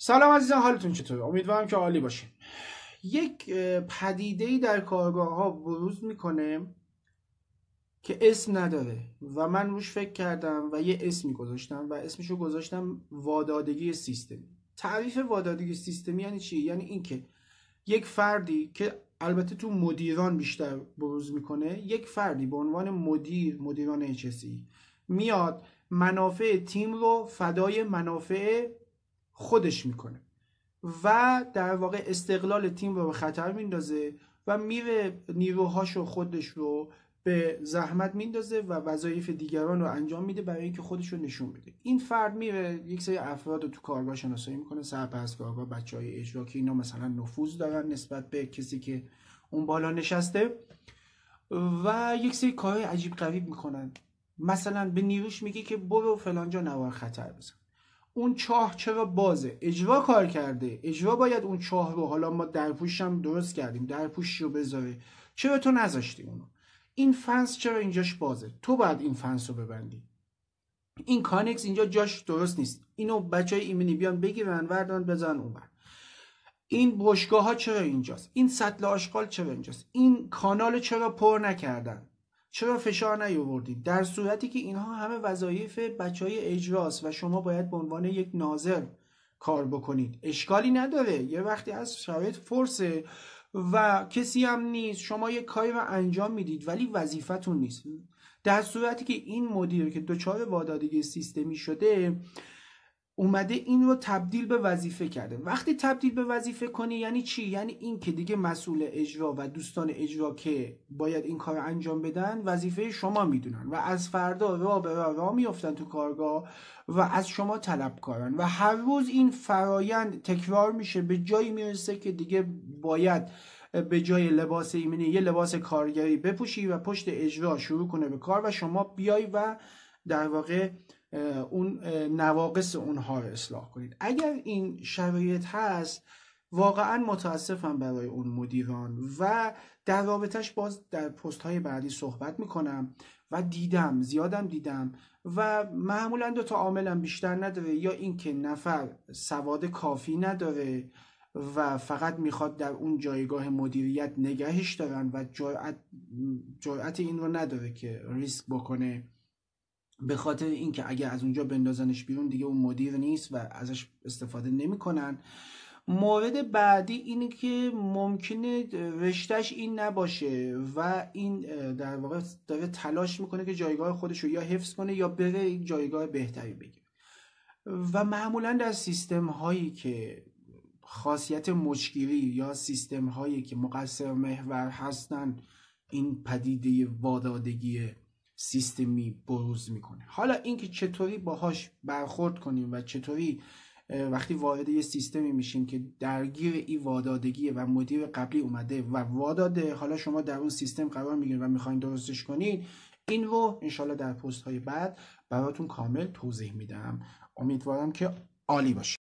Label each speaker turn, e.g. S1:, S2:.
S1: سلام عزیزان حالتون چطوره امیدوارم که عالی باشین یک پدیده ای در کارگاه ها بروز میکنه که اسم نداره و من روش فکر کردم و یه اسمی گذاشتم و اسمشو گذاشتم وادادگی سیستمی تعریف وادادگی سیستمی یعنی چی یعنی اینکه یک فردی که البته تو مدیران بیشتر بروز میکنه یک فردی به عنوان مدیر مدیران اچ e، میاد منافع تیم رو فدای منافع خودش میکنه و در واقع استقلال تیم رو به خطر میندازه و میره نیروهاش و خودش رو به زحمت میندازه و وظایف دیگران رو انجام میده برای اینکه خودش رو نشون بده این فرد میره یک سری افراد رو تو کارگاه شناسایی میکنه کارگاه بچه های اجرا که اینا مثلا نفوذ دارن نسبت به کسی که اون بالا نشسته و یک سری کارهای عجیب قریب میکنن مثلا به نیروش میگه که برو فلانجا نوار خطر بزن اون چاه چرا بازه اجرا کار کرده اجرا باید اون چاه رو حالا ما درپوش هم درست کردیم درپوش رو بذاره چرا تو نذاشتی اونو این فنس چرا اینجاش بازه تو باید این فنس رو ببندی این کانکس اینجا جاش درست نیست اینو بچه های ایمنی بیان بگیرن وردان بزن اونور این بشگاه ها چرا اینجاست این سطل آشغال چرا اینجاست این کانال چرا پر نکردن چرا فشار نیاوردید در صورتی که اینها همه وظایف بچه های اجراست و شما باید به عنوان یک ناظر کار بکنید اشکالی نداره یه وقتی از شرایط فرسه و کسی هم نیست شما یه کاری رو انجام میدید ولی وظیفتون نیست در صورتی که این مدیر که دچار وادادگی سیستمی شده اومده این رو تبدیل به وظیفه کرده وقتی تبدیل به وظیفه کنی یعنی چی یعنی این که دیگه مسئول اجرا و دوستان اجرا که باید این کار انجام بدن وظیفه شما میدونن و از فردا را به را را میافتن تو کارگاه و از شما طلب کارن و هر روز این فرایند تکرار میشه به جایی میرسه که دیگه باید به جای لباس ایمنی یه لباس کارگری بپوشی و پشت اجرا شروع کنه به کار و شما بیای و در واقع اون نواقص اونها رو اصلاح کنید اگر این شرایط هست واقعا متاسفم برای اون مدیران و در رابطش باز در پست های بعدی صحبت میکنم و دیدم زیادم دیدم و معمولا دو تا عاملم بیشتر نداره یا اینکه نفر سواد کافی نداره و فقط میخواد در اون جایگاه مدیریت نگهش دارن و جرأت این رو نداره که ریسک بکنه به خاطر اینکه اگه از اونجا بندازنش بیرون دیگه اون مدیر نیست و ازش استفاده نمیکنن مورد بعدی اینه که ممکنه رشتهش این نباشه و این در واقع داره تلاش میکنه که جایگاه خودش رو یا حفظ کنه یا بره جایگاه بهتری بگیره و معمولا در سیستم هایی که خاصیت مچگیری یا سیستم هایی که مقصر محور هستن این پدیده وادادگی سیستمی بروز میکنه حالا اینکه چطوری باهاش برخورد کنیم و چطوری وقتی وارد یه سیستمی میشیم که درگیر ای وادادگیه و مدیر قبلی اومده و واداده حالا شما در اون سیستم قرار میگیرید و میخواین درستش کنید این رو انشالله در پست های بعد براتون کامل توضیح میدم امیدوارم که عالی باشه